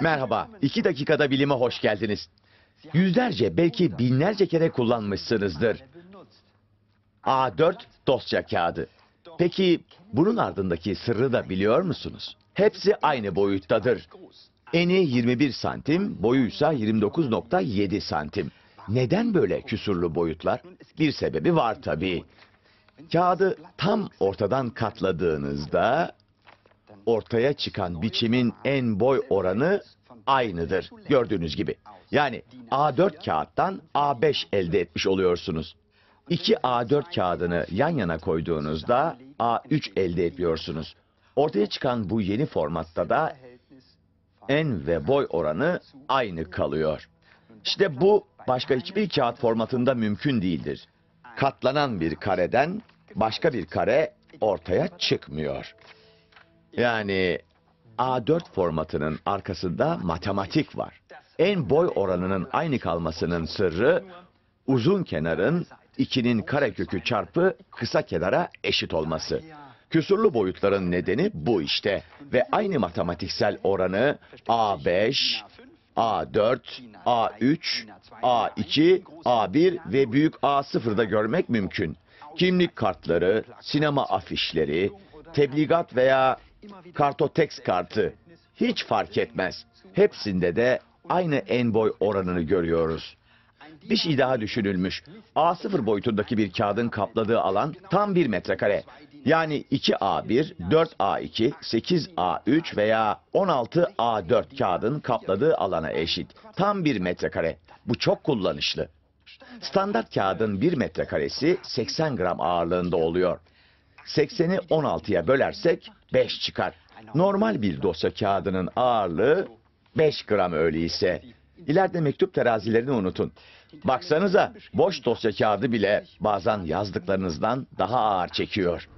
Merhaba, iki dakikada bilime hoş geldiniz. Yüzlerce, belki binlerce kere kullanmışsınızdır. A4 dosya kağıdı. Peki bunun ardındaki sırrı da biliyor musunuz? Hepsi aynı boyuttadır. Eni 21 santim, boyuysa 29.7 santim. Neden böyle küsurlu boyutlar? Bir sebebi var tabii. Kağıdı tam ortadan katladığınızda ortaya çıkan biçimin en boy oranı aynıdır. Gördüğünüz gibi. Yani A4 kağıttan A5 elde etmiş oluyorsunuz. İki A4 kağıdını yan yana koyduğunuzda A3 elde ediyorsunuz. Ortaya çıkan bu yeni formatta da en ve boy oranı aynı kalıyor. İşte bu başka hiçbir kağıt formatında mümkün değildir. Katlanan bir kareden başka bir kare ortaya çıkmıyor. Yani A4 formatının arkasında matematik var. En boy oranının aynı kalmasının sırrı uzun kenarın 2'nin karekökü çarpı kısa kenara eşit olması. Küsurlu boyutların nedeni bu işte ve aynı matematiksel oranı A5, A4, A3, A2, A1 ve büyük A0'da görmek mümkün. Kimlik kartları, sinema afişleri, tebligat veya Kartotex kartı. Hiç fark etmez. Hepsinde de aynı en boy oranını görüyoruz. Bir şey daha düşünülmüş. A0 boyutundaki bir kağıdın kapladığı alan tam bir metrekare. Yani 2A1, 4A2, 8A3 veya 16A4 kağıdın kapladığı alana eşit. Tam bir metrekare. Bu çok kullanışlı. Standart kağıdın 1 metrekaresi 80 gram ağırlığında oluyor. 80'i 16'ya bölersek 5 çıkar. Normal bir dosya kağıdının ağırlığı 5 gram öyleyse. İleride mektup terazilerini unutun. Baksanıza boş dosya kağıdı bile bazen yazdıklarınızdan daha ağır çekiyor.